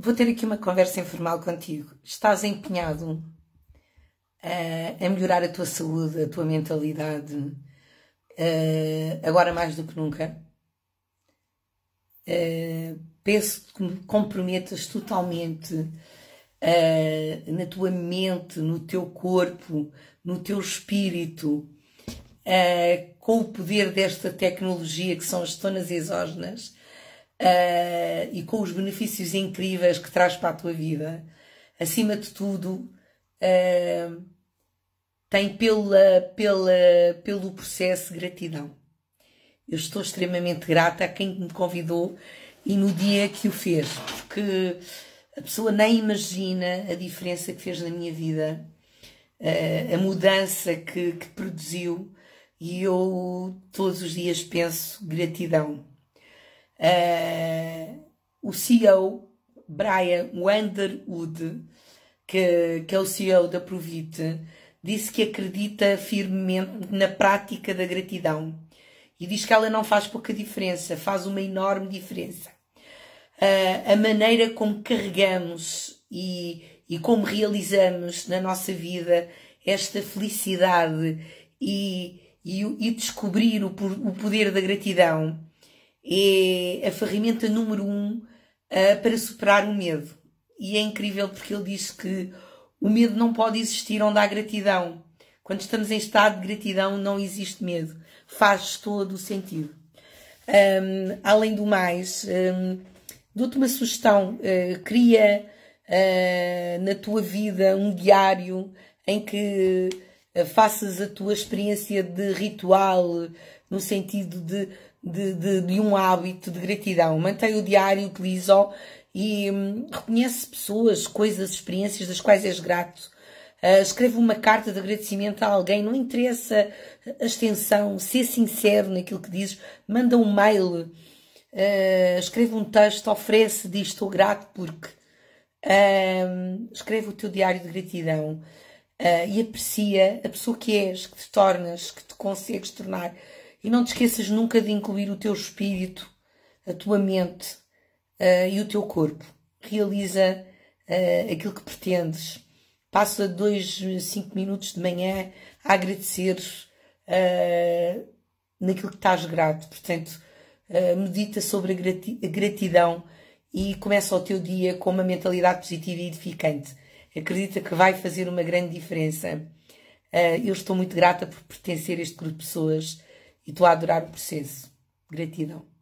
Vou ter aqui uma conversa informal contigo. Estás empenhado a, eh, a melhorar a tua saúde, a tua mentalidade, eh, agora mais do que nunca? Eh, penso que me comprometas totalmente na tua mente, no teu corpo, no teu espírito, uh, com o poder desta tecnologia que são as zonas exógenas e com os benefícios incríveis que traz para a tua vida, acima de tudo, uh, tem pela, pela, pelo processo gratidão. Eu estou extremamente grata a quem me convidou e no dia que o fez, porque a pessoa nem imagina a diferença que fez na minha vida, a, eh, a mudança que, que produziu, e eu todos os dias penso gratidão. Uh, o CEO Brian Underwood, que, que é o CEO da Provit, disse que acredita firmemente na prática da gratidão e diz que ela não faz pouca diferença, faz uma enorme diferença. Uh, a maneira como carregamos e, e como realizamos na nossa vida esta felicidade e, e, e descobrir o, o poder da gratidão é a ferramenta número um uh, para superar o medo. E é incrível porque ele diz que o medo não pode existir onde há gratidão. Quando estamos em estado de gratidão, não existe medo. Faz todo o sentido. Um, além do mais, um, dou-te uma sugestão. Uh, cria uh, na tua vida um diário em que eh, faças a tua experiência de ritual, no sentido de, de, de, de um hábito de gratidão. Mantém o diário, utiliza-o e hum, reconhece pessoas, coisas, experiências das quais és grato. Uh, escreve uma carta de agradecimento a alguém, não interessa a extensão, ser sincero naquilo que dizes, manda um mail, uh, escreve um texto, oferece, diz estou grato porque. Uh, escreve o teu diário de gratidão uh, e aprecia a pessoa que és, que te tornas, que te consegues tornar. E não te esqueças nunca de incluir o teu espírito, a tua mente uh, e o teu corpo. Realiza uh, aquilo que pretendes. Passa dois, cinco minutos de manhã a agradecer uh, naquilo que estás grato. Portanto, medita sobre a gratidão e começa o teu dia com uma mentalidade positiva e edificante acredita que vai fazer uma grande diferença. Ah, eu estou muito grata por pertencer a este grupo de pessoas e estou a adorar o processo. Gratidão.